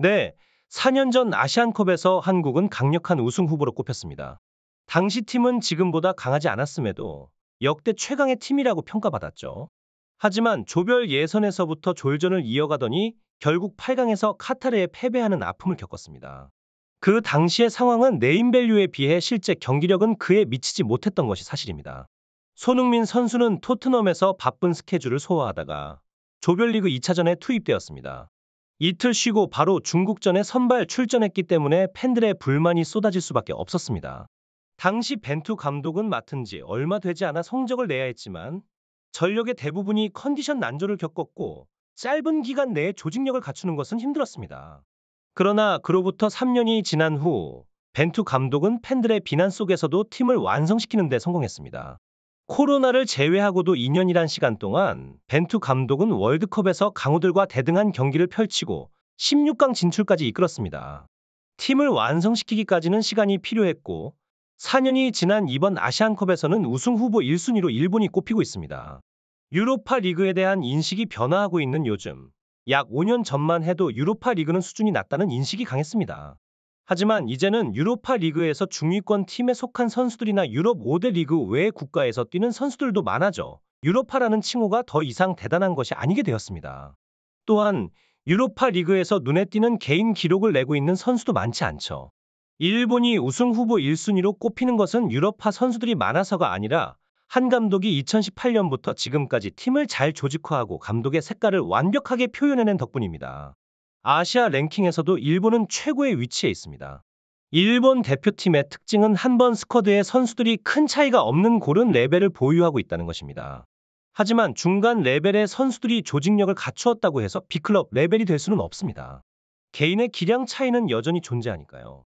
네, 4년 전 아시안컵에서 한국은 강력한 우승 후보로 꼽혔습니다. 당시 팀은 지금보다 강하지 않았음에도 역대 최강의 팀이라고 평가받았죠. 하지만 조별 예선에서부터 졸전을 이어가더니 결국 8강에서 카타르에 패배하는 아픔을 겪었습니다. 그 당시의 상황은 네임밸류에 비해 실제 경기력은 그에 미치지 못했던 것이 사실입니다. 손흥민 선수는 토트넘에서 바쁜 스케줄을 소화하다가 조별리그 2차전에 투입되었습니다. 이틀 쉬고 바로 중국전에 선발 출전했기 때문에 팬들의 불만이 쏟아질 수밖에 없었습니다. 당시 벤투 감독은 맡은 지 얼마 되지 않아 성적을 내야 했지만 전력의 대부분이 컨디션 난조를 겪었고 짧은 기간 내에 조직력을 갖추는 것은 힘들었습니다. 그러나 그로부터 3년이 지난 후 벤투 감독은 팬들의 비난 속에서도 팀을 완성시키는 데 성공했습니다. 코로나를 제외하고도 2년이란 시간 동안 벤투 감독은 월드컵에서 강호들과 대등한 경기를 펼치고 16강 진출까지 이끌었습니다. 팀을 완성시키기까지는 시간이 필요했고 4년이 지난 이번 아시안컵에서는 우승 후보 1순위로 일본이 꼽히고 있습니다. 유로파 리그에 대한 인식이 변화하고 있는 요즘 약 5년 전만 해도 유로파 리그는 수준이 낮다는 인식이 강했습니다. 하지만 이제는 유로파 리그에서 중위권 팀에 속한 선수들이나 유럽 5대 리그 외 국가에서 뛰는 선수들도 많아져 유로파라는 칭호가 더 이상 대단한 것이 아니게 되었습니다. 또한 유로파 리그에서 눈에 띄는 개인 기록을 내고 있는 선수도 많지 않죠. 일본이 우승 후보 1순위로 꼽히는 것은 유로파 선수들이 많아서가 아니라 한 감독이 2018년부터 지금까지 팀을 잘 조직화하고 감독의 색깔을 완벽하게 표현해낸 덕분입니다. 아시아 랭킹에서도 일본은 최고의 위치에 있습니다. 일본 대표팀의 특징은 한 번 스쿼드의 선수들이 큰 차이가 없는 고른 레벨을 보유하고 있다는 것입니다. 하지만 중간 레벨의 선수들이 조직력을 갖추었다고 해서 B클럽 레벨이 될 수는 없습니다. 개인의 기량 차이는 여전히 존재하니까요.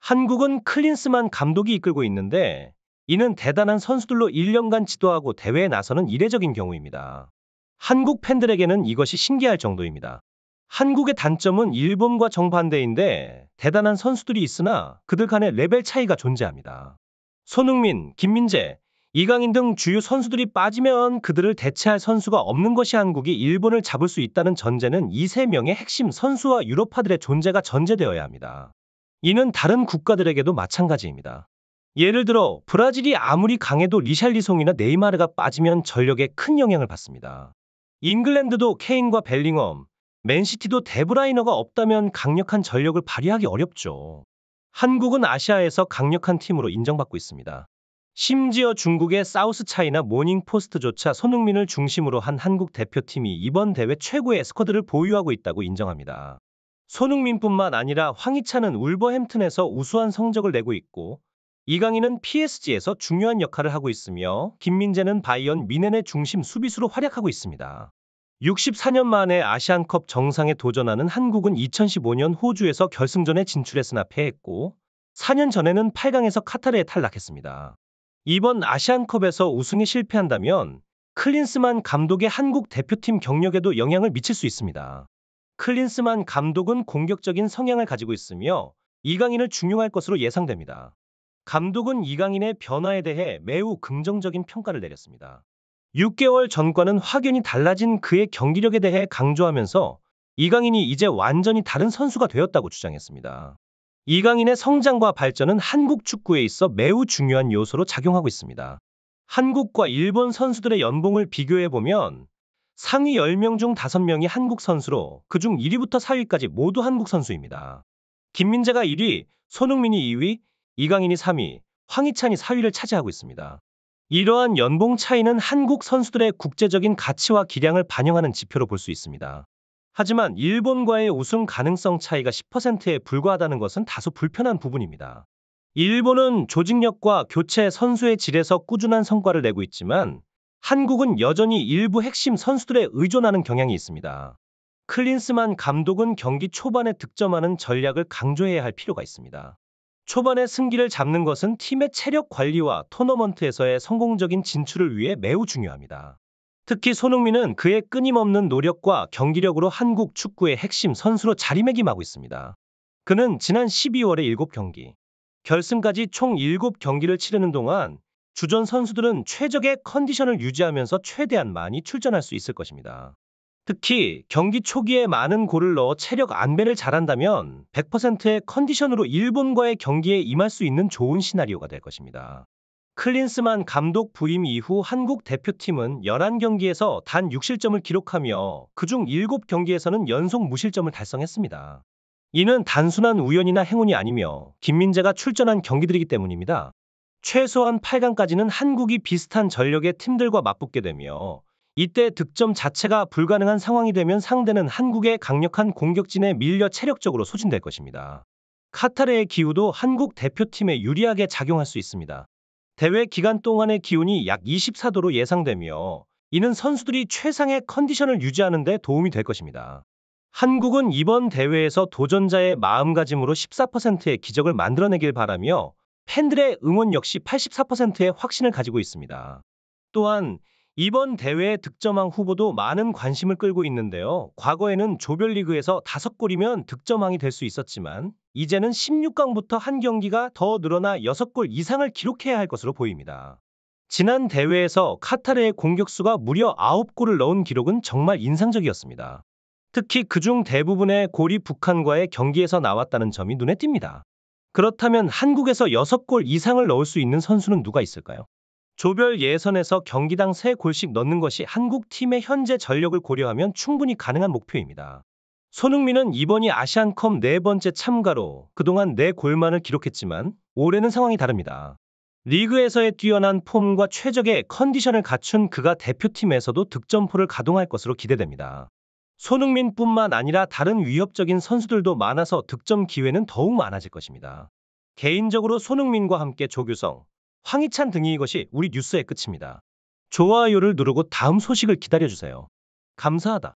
한국은 클린스만 감독이 이끌고 있는데 이는 대단한 선수들로 1년간 지도하고 대회에 나서는 이례적인 경우입니다. 한국 팬들에게는 이것이 신기할 정도입니다. 한국의 단점은 일본과 정반대인데 대단한 선수들이 있으나 그들 간의 레벨 차이가 존재합니다. 손흥민, 김민재, 이강인 등 주요 선수들이 빠지면 그들을 대체할 선수가 없는 것이 한국이 일본을 잡을 수 있다는 전제는 이 세 명의 핵심 선수와 유로파들의 존재가 전제되어야 합니다. 이는 다른 국가들에게도 마찬가지입니다. 예를 들어 브라질이 아무리 강해도 리샬리송이나 네이마르가 빠지면 전력에 큰 영향을 받습니다. 잉글랜드도 케인과 벨링엄, 맨시티도 데브라이너가 없다면 강력한 전력을 발휘하기 어렵죠. 한국은 아시아에서 강력한 팀으로 인정받고 있습니다. 심지어 중국의 사우스 차이나 모닝 포스트조차 손흥민을 중심으로 한 한국 대표팀이 이번 대회 최고의 에 스쿼드를 보유하고 있다고 인정합니다. 손흥민뿐만 아니라 황희찬은 울버햄튼에서 우수한 성적을 내고 있고 이강인은 PSG에서 중요한 역할을 하고 있으며 김민재는 바이언 미넨의 중심 수비수로 활약하고 있습니다. 64년 만에 아시안컵 정상에 도전하는 한국은 2015년 호주에서 결승전에 진출했으나 패했고 4년 전에는 8강에서 카타르에 탈락했습니다. 이번 아시안컵에서 우승에 실패한다면 클린스만 감독의 한국 대표팀 경력에도 영향을 미칠 수 있습니다. 클린스만 감독은 공격적인 성향을 가지고 있으며 이강인을 중용할 것으로 예상됩니다. 감독은 이강인의 변화에 대해 매우 긍정적인 평가를 내렸습니다. 6개월 전과는 확연히 달라진 그의 경기력에 대해 강조하면서 이강인이 이제 완전히 다른 선수가 되었다고 주장했습니다. 이강인의 성장과 발전은 한국 축구에 있어 매우 중요한 요소로 작용하고 있습니다. 한국과 일본 선수들의 연봉을 비교해보면 상위 10명 중 5명이 한국 선수로 그 중 1위부터 4위까지 모두 한국 선수입니다. 김민재가 1위, 손흥민이 2위, 이강인이 3위, 황희찬이 4위를 차지하고 있습니다. 이러한 연봉 차이는 한국 선수들의 국제적인 가치와 기량을 반영하는 지표로 볼 수 있습니다. 하지만 일본과의 우승 가능성 차이가 10%에 불과하다는 것은 다소 불편한 부분입니다. 일본은 조직력과 교체 선수의 질에서 꾸준한 성과를 내고 있지만 한국은 여전히 일부 핵심 선수들에 의존하는 경향이 있습니다. 클린스만 감독은 경기 초반에 득점하는 전략을 강조해야 할 필요가 있습니다. 초반에 승기를 잡는 것은 팀의 체력 관리와 토너먼트에서의 성공적인 진출을 위해 매우 중요합니다. 특히 손흥민은 그의 끊임없는 노력과 경기력으로 한국 축구의 핵심 선수로 자리매김하고 있습니다. 그는 지난 12월에 7경기, 결승까지 총 7경기를 치르는 동안 주전 선수들은 최적의 컨디션을 유지하면서 최대한 많이 출전할 수 있을 것입니다. 특히 경기 초기에 많은 골을 넣어 체력 안배를 잘한다면 100%의 컨디션으로 일본과의 경기에 임할 수 있는 좋은 시나리오가 될 것입니다. 클린스만 감독 부임 이후 한국 대표팀은 11경기에서 단 6실점을 기록하며 그 중 7경기에서는 연속 무실점을 달성했습니다. 이는 단순한 우연이나 행운이 아니며 김민재가 출전한 경기들이기 때문입니다. 최소한 8강까지는 한국이 비슷한 전력의 팀들과 맞붙게 되며 이때 득점 자체가 불가능한 상황이 되면 상대는 한국의 강력한 공격진에 밀려 체력적으로 소진될 것입니다. 카타르의 기후도 한국 대표팀에 유리하게 작용할 수 있습니다. 대회 기간 동안의 기온이 약 24도로 예상되며 이는 선수들이 최상의 컨디션을 유지하는 데 도움이 될 것입니다. 한국은 이번 대회에서 도전자의 마음가짐으로 14%의 기적을 만들어내길 바라며 팬들의 응원 역시 84%의 확신을 가지고 있습니다. 또한 이번 대회에 득점왕 후보도 많은 관심을 끌고 있는데요. 과거에는 조별리그에서 5골이면 득점왕이 될 수 있었지만 이제는 16강부터 한 경기가 더 늘어나 6골 이상을 기록해야 할 것으로 보입니다. 지난 대회에서 카타르의 공격수가 무려 9골을 넣은 기록은 정말 인상적이었습니다. 특히 그중 대부분의 골이 북한과의 경기에서 나왔다는 점이 눈에 띕니다. 그렇다면 한국에서 6골 이상을 넣을 수 있는 선수는 누가 있을까요? 조별 예선에서 경기당 3골씩 넣는 것이 한국 팀의 현재 전력을 고려하면 충분히 가능한 목표입니다. 손흥민은 이번이 아시안컵 네 번째 참가로 그동안 네 골만을 기록했지만 올해는 상황이 다릅니다. 리그에서의 뛰어난 폼과 최적의 컨디션을 갖춘 그가 대표팀에서도 득점포를 가동할 것으로 기대됩니다. 손흥민뿐만 아니라 다른 위협적인 선수들도 많아서 득점 기회는 더욱 많아질 것입니다. 개인적으로 손흥민과 함께 조규성, 황희찬 등이 이것이 우리 뉴스의 끝입니다. 좋아요를 누르고 다음 소식을 기다려주세요. 감사하다.